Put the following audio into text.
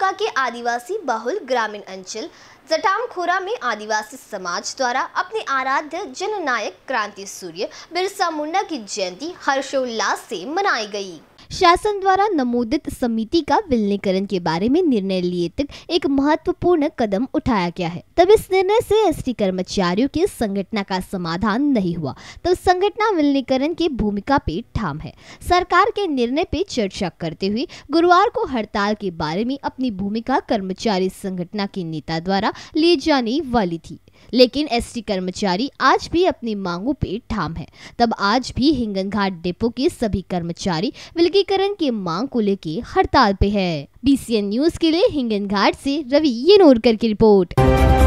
तालुका के आदिवासी बहुल ग्रामीण अंचल जटामखोरा में आदिवासी समाज द्वारा अपने आराध्य जननायक क्रांति सूर्य बिरसा मुंडा की जयंती हर्षोल्लास से मनाई गई शासन द्वारा नमोदित समिति का विलनीकरण के बारे में निर्णय लिए तक एक महत्वपूर्ण कदम उठाया गया है तब इस निर्णय से एसटी कर्मचारियों की संगठना का समाधान नहीं हुआ तब तो संगठना विलनीकरण की भूमिका पे ठाम है सरकार के निर्णय पे चर्चा करते हुए गुरुवार को हड़ताल के बारे में अपनी भूमिका कर्मचारी संगठना के नेता द्वारा लिए जाने वाली थी लेकिन एसटी कर्मचारी आज भी अपनी मांगों पर ठाम है तब आज भी हिंगन घाट डिपो के सभी कर्मचारी विलगीकरण की मांग को लेकर हड़ताल पे है बीसीएन न्यूज के लिए हिंगन घाट से रवि येनोरकर की रिपोर्ट